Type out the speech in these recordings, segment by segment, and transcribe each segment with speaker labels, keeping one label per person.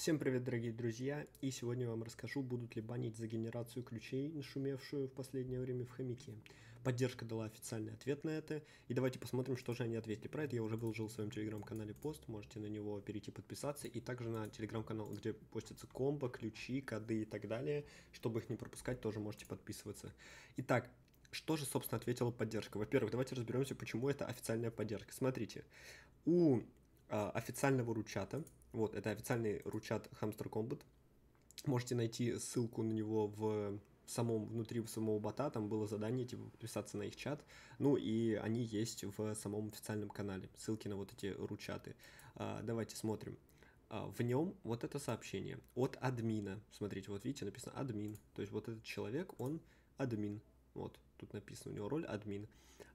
Speaker 1: Всем привет, дорогие друзья! И сегодня я вам расскажу, будут ли банить за генерацию ключей, нашумевшую в последнее время в хомяке. Поддержка дала официальный ответ на это, и давайте посмотрим, что же они ответили про это. Я уже выложил в своем телеграм-канале пост, можете на него перейти подписаться, и также на телеграм-канал, где постятся комбо, ключи, коды и так далее. Чтобы их не пропускать, тоже можете подписываться. Итак, что же, собственно, ответила поддержка? Во-первых, давайте разберемся, почему это официальная поддержка. Смотрите, у э, официального ручата вот, это официальный ручат Hamster Combat. Можете найти ссылку на него в самом внутри самого бота, там было задание, типа, подписаться на их чат, ну и они есть в самом официальном канале, ссылки на вот эти ручаты. А, давайте смотрим. А, в нем вот это сообщение от админа, смотрите, вот видите, написано админ, то есть вот этот человек, он админ, вот, тут написано у него роль админ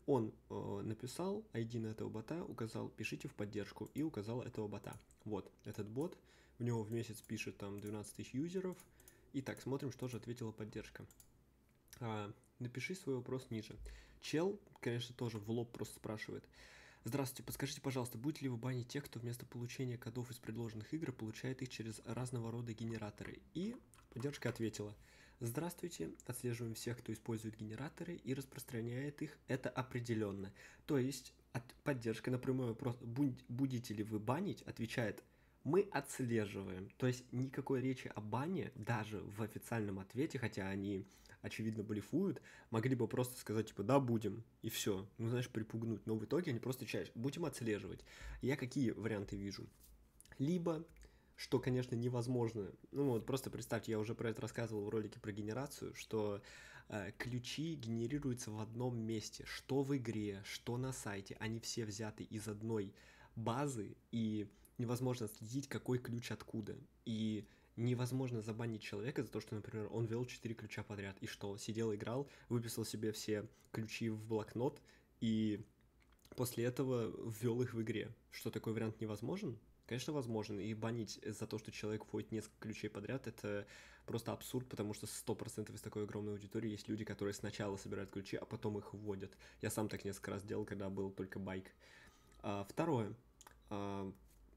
Speaker 1: он э, написал ID на этого бота, указал «пишите в поддержку» и указал этого бота. Вот, этот бот, в него в месяц пишет там 12 тысяч юзеров. Итак, смотрим, что же ответила поддержка. А, напиши свой вопрос ниже. Чел, конечно, тоже в лоб просто спрашивает. Здравствуйте, подскажите, пожалуйста, будет ли вы банить тех, кто вместо получения кодов из предложенных игр получает их через разного рода генераторы? И поддержка ответила – Здравствуйте, отслеживаем всех, кто использует генераторы и распространяет их, это определенно. То есть от поддержка напрямую вопрос, будете ли вы банить, отвечает мы отслеживаем. То есть никакой речи о бане даже в официальном ответе, хотя они очевидно блефуют, могли бы просто сказать, типа, да, будем, и все. Ну, знаешь, припугнуть. Но в итоге они просто чаще. Будем отслеживать. Я какие варианты вижу? Либо что, конечно, невозможно. Ну вот, просто представьте, я уже про это рассказывал в ролике про генерацию, что э, ключи генерируются в одном месте, что в игре, что на сайте, они все взяты из одной базы, и невозможно следить, какой ключ откуда. И невозможно забанить человека за то, что, например, он вел 4 ключа подряд, и что, сидел, играл, выписал себе все ключи в блокнот, и после этого ввел их в игре. Что такой вариант невозможен? Конечно, возможен и банить за то, что человек вводит несколько ключей подряд, это просто абсурд, потому что 100% из такой огромной аудитории есть люди, которые сначала собирают ключи, а потом их вводят. Я сам так несколько раз делал, когда был только байк. А, второе. А,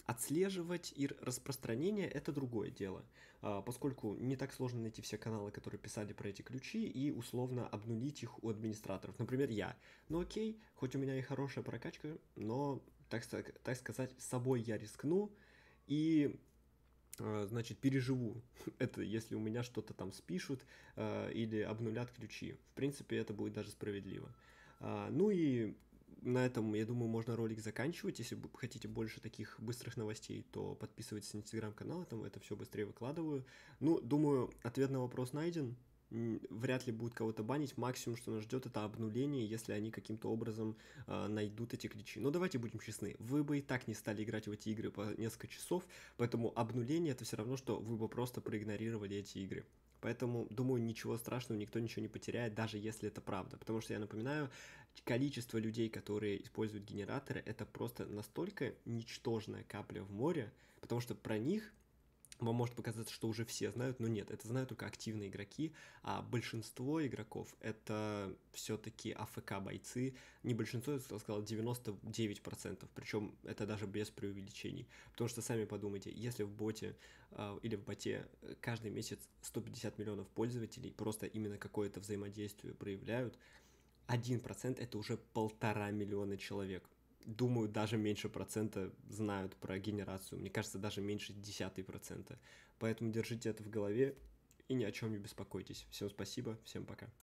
Speaker 1: Отслеживать и распространение – это другое дело, а, поскольку не так сложно найти все каналы, которые писали про эти ключи, и условно обнулить их у администраторов. Например, я. Ну окей, хоть у меня и хорошая прокачка, но так, так сказать, собой я рискну и э, значит, переживу это, если у меня что-то там спишут э, или обнулят ключи. В принципе, это будет даже справедливо. А, ну и на этом, я думаю, можно ролик заканчивать. Если вы хотите больше таких быстрых новостей, то подписывайтесь на инстаграм канал там это все быстрее выкладываю. Ну, думаю, ответ на вопрос найден вряд ли будет кого-то банить. Максимум, что нас ждет, это обнуление, если они каким-то образом э, найдут эти ключи. Но давайте будем честны, вы бы и так не стали играть в эти игры по несколько часов, поэтому обнуление это все равно, что вы бы просто проигнорировали эти игры. Поэтому, думаю, ничего страшного, никто ничего не потеряет, даже если это правда. Потому что, я напоминаю, количество людей, которые используют генераторы, это просто настолько ничтожная капля в море, потому что про них вам может показаться, что уже все знают, но нет, это знают только активные игроки, а большинство игроков это все-таки АФК-бойцы, не большинство, я сказал, 99%, причем это даже без преувеличений, потому что сами подумайте, если в боте э, или в боте каждый месяц 150 миллионов пользователей просто именно какое-то взаимодействие проявляют, 1% это уже полтора миллиона человек – думаю, даже меньше процента знают про генерацию. Мне кажется, даже меньше десятой процента. Поэтому держите это в голове и ни о чем не беспокойтесь. Всем спасибо, всем пока.